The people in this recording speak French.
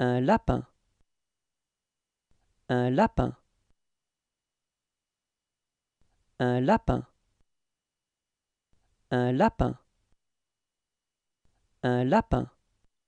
Un lapin. Un lapin. Un lapin. Un lapin. Un lapin.